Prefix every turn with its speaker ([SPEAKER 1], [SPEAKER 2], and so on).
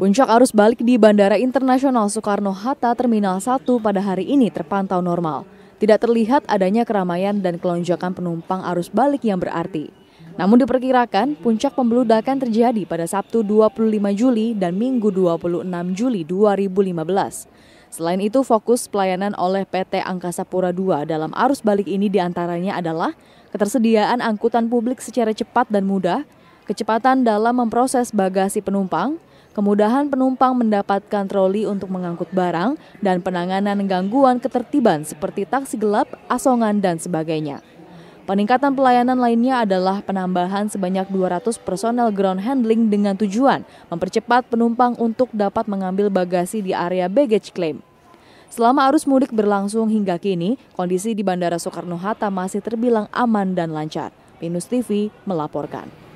[SPEAKER 1] Puncak arus balik di Bandara Internasional Soekarno-Hatta Terminal 1 pada hari ini terpantau normal. Tidak terlihat adanya keramaian dan kelonjakan penumpang arus balik yang berarti. Namun diperkirakan puncak pembeludakan terjadi pada Sabtu 25 Juli dan Minggu 26 Juli 2015. Selain itu fokus pelayanan oleh PT Angkasa Pura II dalam arus balik ini diantaranya adalah ketersediaan angkutan publik secara cepat dan mudah, kecepatan dalam memproses bagasi penumpang, kemudahan penumpang mendapatkan troli untuk mengangkut barang, dan penanganan gangguan ketertiban seperti taksi gelap, asongan, dan sebagainya. Peningkatan pelayanan lainnya adalah penambahan sebanyak 200 personel ground handling dengan tujuan mempercepat penumpang untuk dapat mengambil bagasi di area baggage claim. Selama arus mudik berlangsung hingga kini, kondisi di Bandara Soekarno-Hatta masih terbilang aman dan lancar. Pinus TV melaporkan.